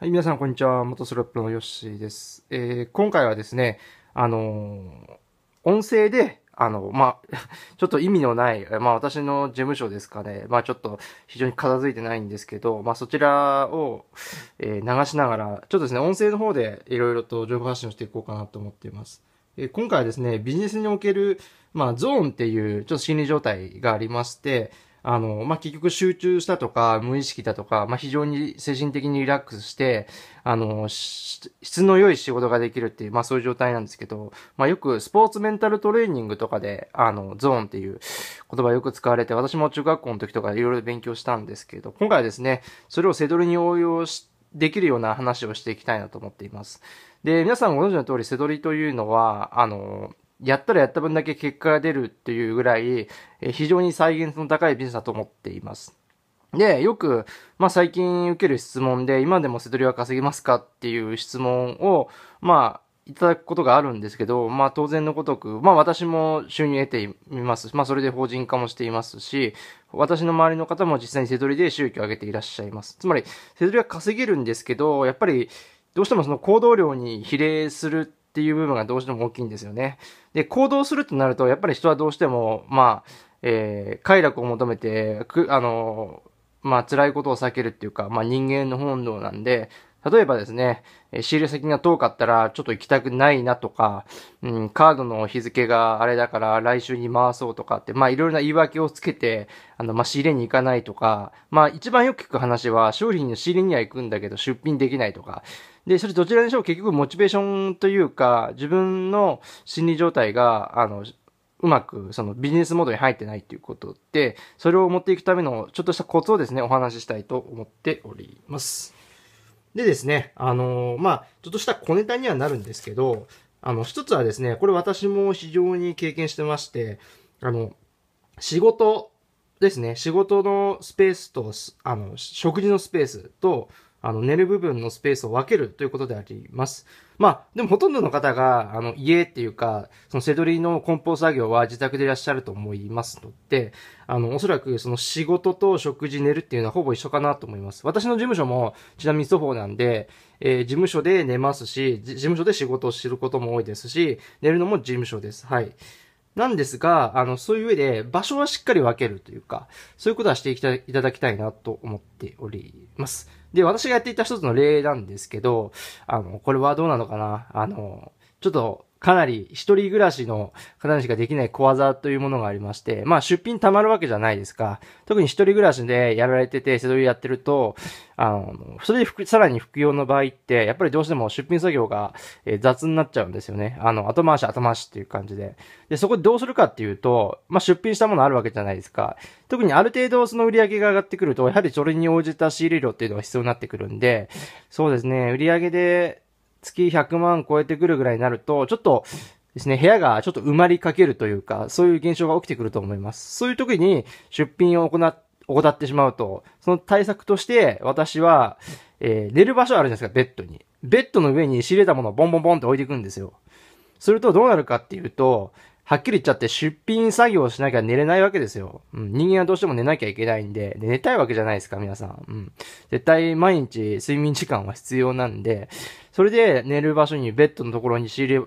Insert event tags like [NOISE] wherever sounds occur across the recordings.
はい、皆さん、こんにちは。元スロップのヨッシーです。えー、今回はですね、あのー、音声で、あの、まあ、[LAUGHS] ちょっと意味のない、まあ、私の事務所ですかね、まあ、ちょっと非常に片付いてないんですけど、まあ、そちらを、えー、流しながら、ちょっとですね、音声の方でいろいろと情報発信をしていこうかなと思っています。えー、今回はですね、ビジネスにおける、まあ、ゾーンっていう、ちょっと心理状態がありまして、あの、まあ、結局集中したとか、無意識だとか、まあ、非常に精神的にリラックスして、あの、質の良い仕事ができるっていう、まあ、そういう状態なんですけど、まあ、よくスポーツメンタルトレーニングとかで、あの、ゾーンっていう言葉よく使われて、私も中学校の時とかいろいろ勉強したんですけど、今回はですね、それをセドリに応用し、できるような話をしていきたいなと思っています。で、皆さんご存知の通り、セドリというのは、あの、やったらやった分だけ結果が出るっていうぐらい、え非常に再現性の高いビジネスだと思っています。で、よく、まあ、最近受ける質問で、今でもセトリは稼げますかっていう質問を、まあ、いただくことがあるんですけど、まあ、当然のごとく、まあ、私も収入得ています。まあ、それで法人化もしていますし、私の周りの方も実際にセトリで収益を上げていらっしゃいます。つまり、セトリは稼げるんですけど、やっぱり、どうしてもその行動量に比例するっていう部分がどうしても大きいんですよね。で、行動するとなると、やっぱり人はどうしても、まあ、えー、快楽を求めて、く、あの、まあ、辛いことを避けるっていうか、まあ、人間の本能なんで、例えばですね、仕入れ先が遠かったらちょっと行きたくないなとか、うん、カードの日付があれだから来週に回そうとかって、まあいろいろな言い訳をつけて、あの、まあ仕入れに行かないとか、まあ一番よく聞く話は商品の仕入れには行くんだけど出品できないとか、で、それどちらでしょう結局モチベーションというか、自分の心理状態が、あの、うまくそのビジネスモードに入ってないっていうことで、それを持っていくためのちょっとしたコツをですね、お話ししたいと思っております。でですね、あのー、まあ、ちょっとした小ネタにはなるんですけど、あの、一つはですね、これ私も非常に経験してまして、あの、仕事ですね、仕事のスペースと、あの、食事のスペースと、あの、寝る部分のスペースを分けるということであります。まあ、でもほとんどの方が、あの、家っていうか、そのセドリの梱包作業は自宅でいらっしゃると思いますので、あの、おそらくその仕事と食事寝るっていうのはほぼ一緒かなと思います。私の事務所も、ちなみに祖法なんで、えー、事務所で寝ますし、事務所で仕事をすることも多いですし、寝るのも事務所です。はい。なんですが、あの、そういう上で場所はしっかり分けるというか、そういうことはしていただきたいなと思っております。で、私がやっていた一つの例なんですけど、あの、これはどうなのかなあの、ちょっとかなり一人暮らしの方にしかできない小技というものがありまして、まあ出品たまるわけじゃないですか。特に一人暮らしでやられてて、セドリやってると、あの、それでさらに服用の場合って、やっぱりどうしても出品作業が、えー、雑になっちゃうんですよね。あの、後回し後回しっていう感じで。で、そこでどうするかっていうと、まあ出品したものあるわけじゃないですか。特にある程度その売り上げが上がってくると、やはりそれに応じた仕入れ量っていうのが必要になってくるんで、そうですね、売り上げで、月100万超えてくるぐらいになると、ちょっとですね、部屋がちょっと埋まりかけるというか、そういう現象が起きてくると思います。そういう時に出品を行っ怠ってしまうと、その対策として、私は、えー、寝る場所あるじゃないですか、ベッドに。ベッドの上に仕入れたものをボンボンボンって置いていくんですよ。するとどうなるかっていうと、はっきり言っちゃって出品作業をしなきゃ寝れないわけですよ。うん。人間はどうしても寝なきゃいけないんで、で寝たいわけじゃないですか、皆さん。うん。絶対毎日睡眠時間は必要なんで、それで寝る場所にベッドのところに仕入れ、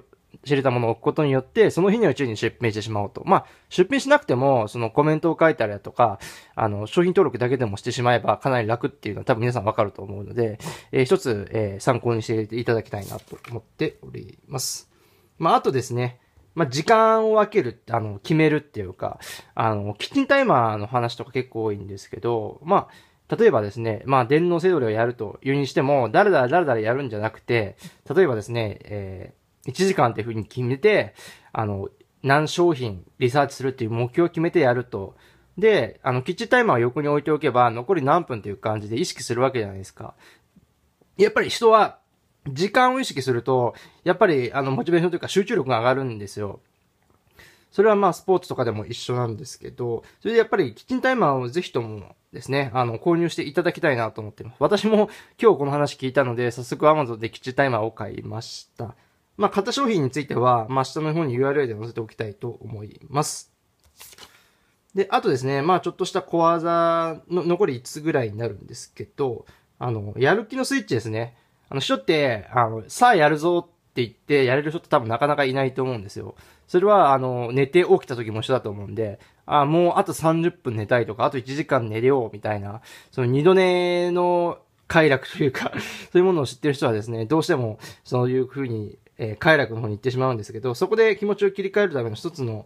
知れたものを置くことによって、その日にうちに出品してしまおうと。まあ、出品しなくても、そのコメントを書いたりだとか、あの、商品登録だけでもしてしまえばかなり楽っていうのは多分皆さんわかると思うので、えー、一つ、えー、参考にしていただきたいなと思っております。まあ、あとですね、まあ、時間を分ける、あの、決めるっていうか、あの、キッチンタイマーの話とか結構多いんですけど、まあ、例えばですね、まあ、電脳制度をやるというにしても、だらだらだらだらやるんじゃなくて、例えばですね、えー、1時間っていうふうに決めて、あの、何商品リサーチするっていう目標を決めてやると。で、あの、キッチンタイマーを横に置いておけば、残り何分っていう感じで意識するわけじゃないですか。やっぱり人は、時間を意識すると、やっぱり、あの、モチベーションというか集中力が上がるんですよ。それはまあ、スポーツとかでも一緒なんですけど、それでやっぱりキッチンタイマーをぜひともですね、あの、購入していただきたいなと思っています。私も今日この話聞いたので、早速 Amazon でキッチンタイマーを買いました。まあ、買った商品については、まあ、下の方に URL で載せておきたいと思います。で、あとですね、まあ、ちょっとした小技の残り5つぐらいになるんですけど、あの、やる気のスイッチですね。あの人って、あの、さあやるぞって言って、やれる人って多分なかなかいないと思うんですよ。それは、あの、寝て起きた時も一緒だと思うんで、あ、もうあと30分寝たいとか、あと1時間寝れようみたいな、その二度寝の快楽というか [LAUGHS] そういうものを知ってる人はですね、どうしてもそういう風に、えー、快楽の方に行ってしまうんですけど、そこで気持ちを切り替えるための一つの、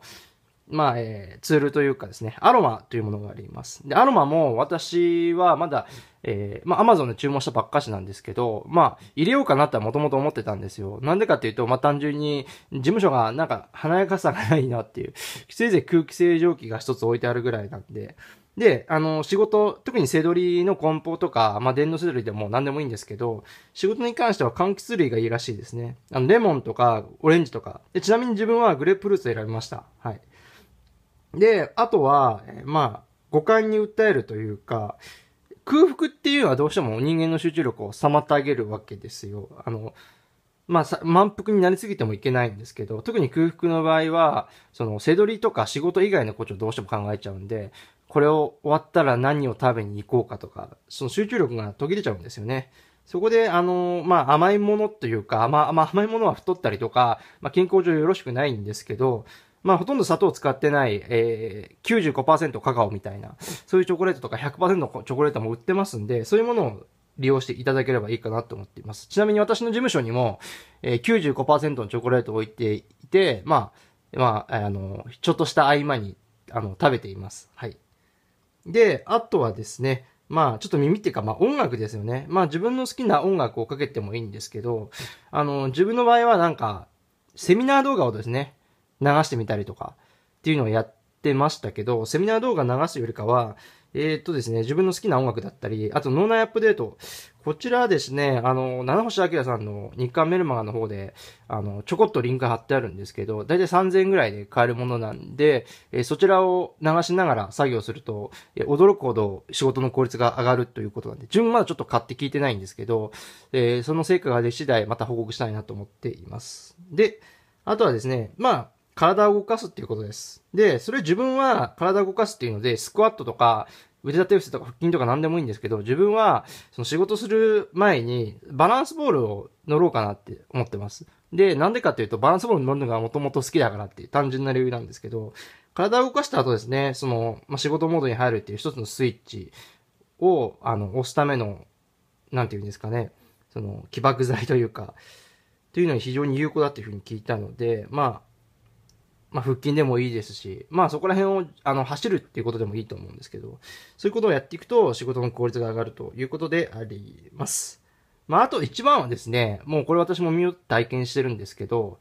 まあ、えー、ツールというかですね、アロマというものがあります。で、アロマも私はまだ、えー、まあ、アマゾンで注文したばっかしなんですけど、まあ、入れようかなとはもともと思ってたんですよ。なんでかっていうと、まあ、単純に、事務所がなんか華やかさがないなっていう、せいぜい空気清浄機が一つ置いてあるぐらいなんで、で、あの、仕事、特に背取りの梱包とか、まあ、電動背取りでも何でもいいんですけど、仕事に関しては柑橘類がいいらしいですね。あの、レモンとか、オレンジとか。でちなみに自分はグレープフルーツを選びました。はい。で、あとは、まあ、五感に訴えるというか、空腹っていうのはどうしても人間の集中力を妨げるわけですよ。あの、まあ、満腹になりすぎてもいけないんですけど、特に空腹の場合は、その、せどりとか仕事以外のことをどうしても考えちゃうんで、これを終わったら何を食べに行こうかとか、その集中力が途切れちゃうんですよね。そこで、あの、まあ、甘いものというか、まあ、まあ、甘いものは太ったりとか、まあ、健康上よろしくないんですけど、まあ、ほとんど砂糖を使ってない、えー、95%カカオみたいな、そういうチョコレートとか100%のチョコレートも売ってますんで、そういうものを利用していただければいいかなと思っています。ちなみに私の事務所にも、えー、95%のチョコレートを置いていて、まあ、まあ、あの、ちょっとした合間に、あの、食べています。はい。で、あとはですね、まあ、ちょっと耳っていうか、まあ音楽ですよね。まあ自分の好きな音楽をかけてもいいんですけど、あの、自分の場合はなんか、セミナー動画をですね、流してみたりとかっていうのをやってましたけど、セミナー動画流すよりかは、えー、っとですね、自分の好きな音楽だったり、あと脳内アップデート。こちらですね、あの、七星明さんの日刊メルマガの方で、あの、ちょこっとリンク貼ってあるんですけど、だいたい3000円ぐらいで買えるものなんで、えー、そちらを流しながら作業すると、えー、驚くほど仕事の効率が上がるということなんで、自分まだちょっと買って聞いてないんですけど、えその成果が出次第また報告したいなと思っています。で、あとはですね、まあ、体を動かすっていうことです。で、それ自分は体を動かすっていうので、スクワットとか、腕立て伏せとか腹筋とか何でもいいんですけど、自分は、その仕事する前に、バランスボールを乗ろうかなって思ってます。で、なんでかっていうと、バランスボール乗るのがもともと好きだからっていう単純な理由なんですけど、体を動かした後ですね、その、まあ、仕事モードに入るっていう一つのスイッチを、あの、押すための、なんていうんですかね、その、起爆剤というか、というのに非常に有効だっていうふうに聞いたので、まあ、まあ、腹筋でもいいですし、まあ、そこら辺をあの走るっていうことでもいいと思うんですけど、そういうことをやっていくと仕事の効率が上がるということであります。まあ、あと一番はですね、もうこれ私も身を体験してるんですけど、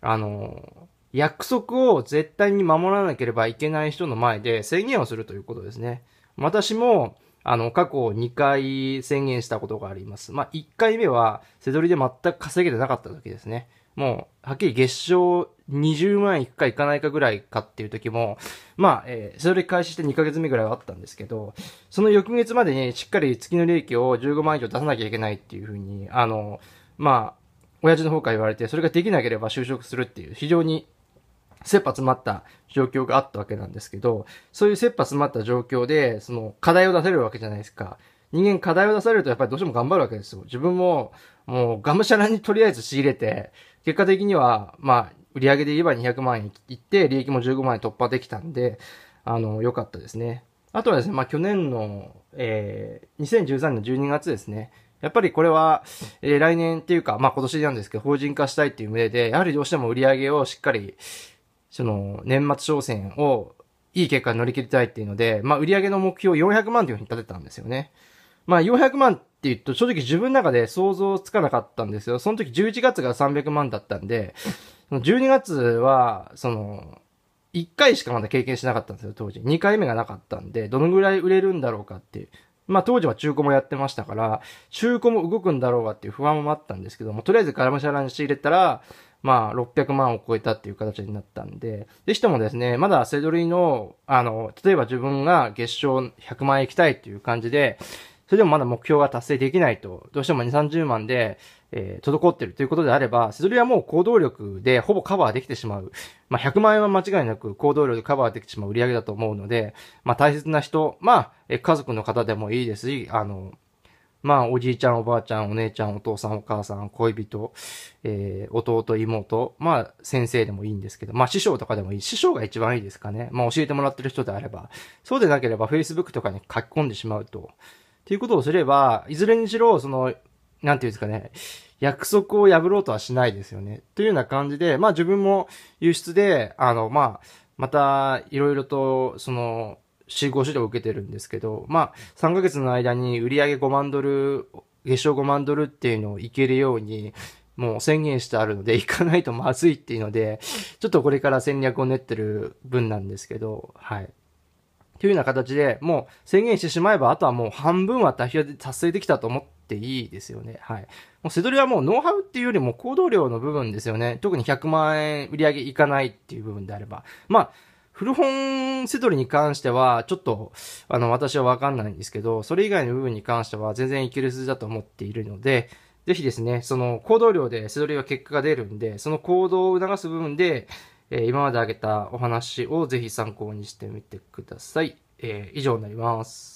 あの、約束を絶対に守らなければいけない人の前で宣言をするということですね。私も、あの、過去2回宣言したことがあります。まあ、1回目は、せどりで全く稼げてなかった時ですね。もう、はっきり月賞20万いくかいかないかぐらいかっていう時も、まあ、えー、それ開始して2ヶ月目ぐらいはあったんですけど、その翌月までに、しっかり月の利益を15万以上出さなきゃいけないっていうふうに、あの、まあ、親父の方から言われて、それができなければ就職するっていう、非常に切羽詰まった状況があったわけなんですけど、そういう切羽詰まった状況で、その課題を出せるわけじゃないですか。人間課題を出されるとやっぱりどうしても頑張るわけですよ。自分も、もうがむしゃらにとりあえず仕入れて、結果的には、まあ、売上で言えば200万円いって、利益も15万円突破できたんで、あの、良かったですね。あとはですね、まあ、去年の、えー、2013年の12月ですね。やっぱりこれは、えー、来年っていうか、まあ、今年なんですけど、法人化したいっていう旨で、やはりどうしても売り上げをしっかり、その、年末商戦をいい結果に乗り切りたいっていうので、まあ、売上の目標400万というふうに立てたんですよね。まあ400万って言うと正直自分の中で想像つかなかったんですよ。その時11月が300万だったんで、12月は、その、1回しかまだ経験しなかったんですよ、当時。2回目がなかったんで、どのぐらい売れるんだろうかっていう。まあ当時は中古もやってましたから、中古も動くんだろうかっていう不安もあったんですけども、とりあえずガラムシャラに仕入れたら、まあ600万を超えたっていう形になったんで、ぜひともですね、まだセドリの、あの、例えば自分が月賞100万円行きたいっていう感じで、それでもまだ目標が達成できないと、どうしても2、30万で、えー、滞ってるということであれば、それはもう行動力でほぼカバーできてしまう。まあ、100万円は間違いなく行動力でカバーできてしまう売り上げだと思うので、まあ、大切な人、まあ、え家族の方でもいいですし、あの、まあ、おじいちゃん、おばあちゃん、お姉ちゃん、お父さん、お母さん、恋人、えー、弟、妹、まあ、先生でもいいんですけど、まあ、師匠とかでもいい。師匠が一番いいですかね。まあ、教えてもらってる人であれば。そうでなければ、Facebook とかに書き込んでしまうと、っていうことをすれば、いずれにしろ、その、なんていうんですかね、約束を破ろうとはしないですよね。というような感じで、まあ自分も輸出で、あの、まあ、また、いろいろと、その、集合指導を受けてるんですけど、まあ、3ヶ月の間に売上5万ドル、月賞5万ドルっていうのをいけるように、もう宣言してあるので、行かないとまずいっていうので、ちょっとこれから戦略を練ってる分なんですけど、はい。というような形で、もう宣言してしまえば、あとはもう半分は達成できたと思っていいですよね。はい。もうセドリはもうノウハウっていうよりも行動量の部分ですよね。特に100万円売り上げいかないっていう部分であれば。まあ、古本セドリに関しては、ちょっと、あの、私はわかんないんですけど、それ以外の部分に関しては全然いける数字だと思っているので、ぜひですね、その行動量でセドリは結果が出るんで、その行動を促す部分で、えー、今まで挙げたお話をぜひ参考にしてみてください。えー、以上になります。